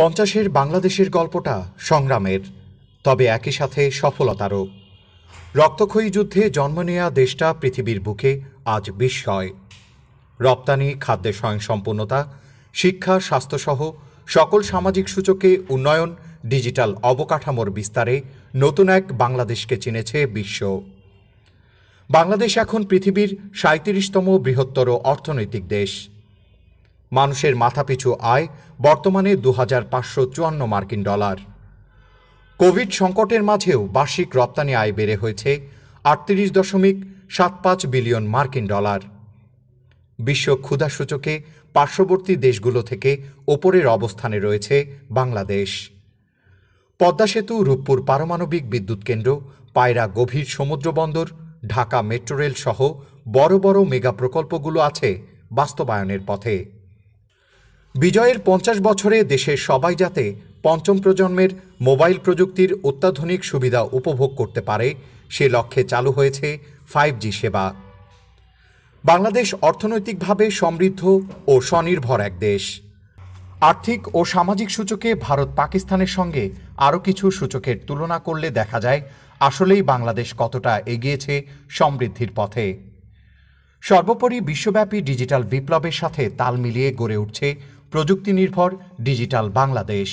পঞ্চাশের বাংলাদেশের গল্পটা সংগ্রামের তবে একই সাথে সফলতারও রক্তক্ষয়ী যুদ্ধে জন্ম নেয়া দেশটা পৃথিবীর বুকে আজ বিস্ময় রপ্তানি খাদ্যে স্বয়ংসম্পূর্ণতা শিক্ষা স্বাস্থ্যসহ সকল সামাজিক সূচকে উন্নয়ন ডিজিটাল অবকাঠামোর বিস্তারে নতুন এক বাংলাদেশকে চিনেছে বিশ্ব বাংলাদেশ এখন পৃথিবীর সাঁত্রিশতম বৃহত্তর অর্থনৈতিক দেশ মানুষের মাথাপিছু আয় বর্তমানে দু হাজার পাঁচশো চুয়ান্ন মার্কিন ডলার কোভিড সংকটের মাঝেও বার্ষিক রপ্তানি আয় বেড়ে হয়েছে আটত্রিশ দশমিক সাত পাঁচ বিলিয়ন মার্কিন ডলার বিশ্ব ক্ষুধা সূচকে পার্শ্ববর্তী দেশগুলো থেকে ওপরের অবস্থানে রয়েছে বাংলাদেশ পদ্মা সেতু রূপপুর পারমাণবিক বিদ্যুৎ কেন্দ্র পায়রা গভীর সমুদ্র বন্দর ঢাকা মেট্রো রেল সহ বড় বড় মেগা প্রকল্পগুলো আছে বাস্তবায়নের পথে বিজয়ের পঞ্চাশ বছরে দেশের সবাই যাতে পঞ্চম প্রজন্মের মোবাইল প্রযুক্তির অত্যাধুনিক সুবিধা উপভোগ করতে পারে সে লক্ষ্যে চালু হয়েছে ফাইভ জি সেবা বাংলাদেশ অর্থনৈতিকভাবে সমৃদ্ধ ও স্বনির্ভর এক দেশ আর্থিক ও সামাজিক সূচকে ভারত পাকিস্তানের সঙ্গে আরও কিছু সূচকের তুলনা করলে দেখা যায় আসলেই বাংলাদেশ কতটা এগিয়েছে সমৃদ্ধির পথে সর্বোপরি বিশ্বব্যাপী ডিজিটাল বিপ্লবের সাথে তাল মিলিয়ে গড়ে উঠছে প্রযুক্তি নির্ভর ডিজিটাল বাংলাদেশ